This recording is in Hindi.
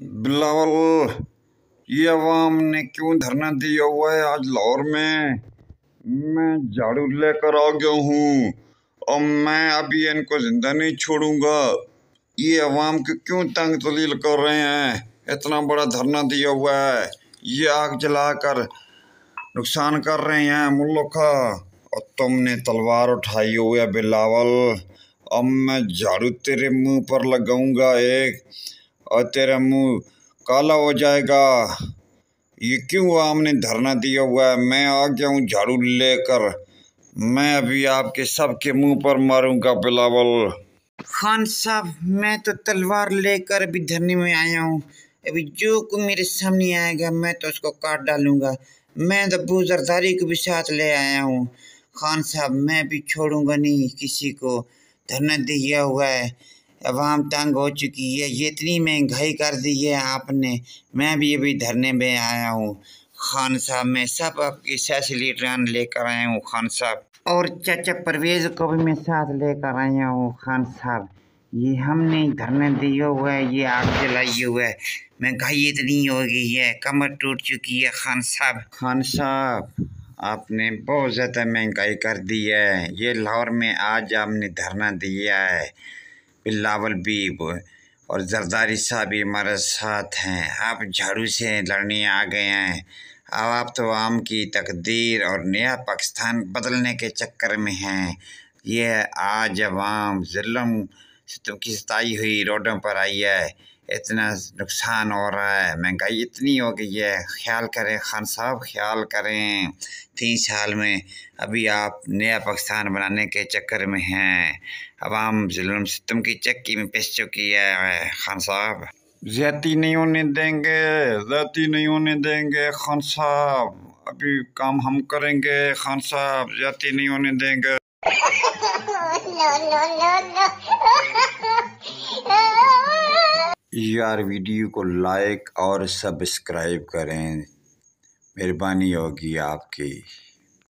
बिलावल ये आवाम ने क्यों धरना दिया हुआ है आज लाहौर में मैं झाड़ू लेकर आ गया हूँ और मैं अभी इनको जिंदा नहीं छोड़ूंगा ये आवाम को क्यों तंग तलील कर रहे हैं इतना बड़ा धरना दिया हुआ है ये आग जलाकर नुकसान कर रहे हैं मुल्लों का और तुमने तलवार उठाई हुई है बिलावल अब मैं झाड़ू तेरे मुंह पर लगाऊंगा एक और तेरा मुंह काला हो जाएगा ये क्यों हमने धरना दिया हुआ है मैं आ गया हूँ झाड़ू लेकर मैं अभी आपके सबके मुंह पर मारूंगा बिलावल खान साहब मैं तो तलवार लेकर अभी धरने में आया हूँ अभी जो को मेरे सामने आएगा मैं तो उसको काट डालूंगा मैं तो बुजरदारी जरदारी को भी साथ ले आया हूँ खान साहब मैं भी छोड़ूंगा नहीं किसी को धरना दिया हुआ है अवाम तंग हो चुकी है ये इतनी महंगाई कर दी है आपने मैं भी अभी धरने में आया हूँ खान साहब मैं सब आपकी सैसिलिटरान लेकर आया हूँ खान साहब और चाचा परवेज़ को भी मैं साथ लेकर आया हूँ खान साहब ये हमने धरने दिए हुआ है ये आग जलाई हुआ है महंगाई इतनी हो गई है कमर टूट चुकी है खान साहब खान साहब आपने बहुत ज़्यादा महंगाई कर दी है ये लाहौर में आज आपने धरना दिया है बिलावल बीब और जरदारी साहब भी हमारे साथ हैं आप झाड़ू से लड़ने आ गए हैं अब आप तो आम की तकदीर और नया पाकिस्तान बदलने के चक्कर में हैं यह आज आवाम जुल्म सितों की सताई हुई रोडों पर आई है इतना नुकसान हो रहा है महंगाई इतनी हो गई है ख्याल करें खान साहब ख्याल करें तीन साल में अभी आप नया पाकिस्तान बनाने के चक्कर में हैं आवाम जुल्म सितम की चक्की में पिस चुकी है खान साहब ज्यादा नहीं होने देंगे ज्यादा नहीं होने देंगे खान साहब अभी काम हम करेंगे खान साहब ज्यादा नहीं होने देंगे यार वीडियो को लाइक और सब्सक्राइब करें मेहरबानी होगी आपकी